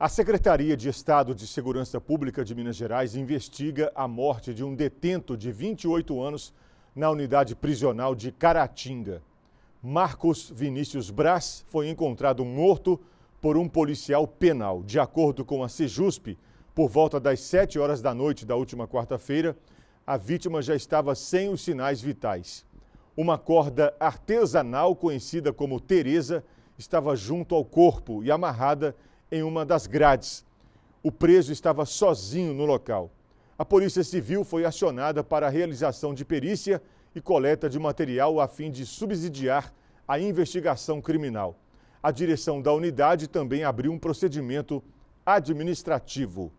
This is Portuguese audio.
A Secretaria de Estado de Segurança Pública de Minas Gerais investiga a morte de um detento de 28 anos na unidade prisional de Caratinga. Marcos Vinícius Braz foi encontrado morto por um policial penal. De acordo com a Sejusp, por volta das 7 horas da noite da última quarta-feira, a vítima já estava sem os sinais vitais. Uma corda artesanal conhecida como Teresa estava junto ao corpo e amarrada em uma das grades. O preso estava sozinho no local. A Polícia Civil foi acionada para a realização de perícia e coleta de material a fim de subsidiar a investigação criminal. A direção da unidade também abriu um procedimento administrativo.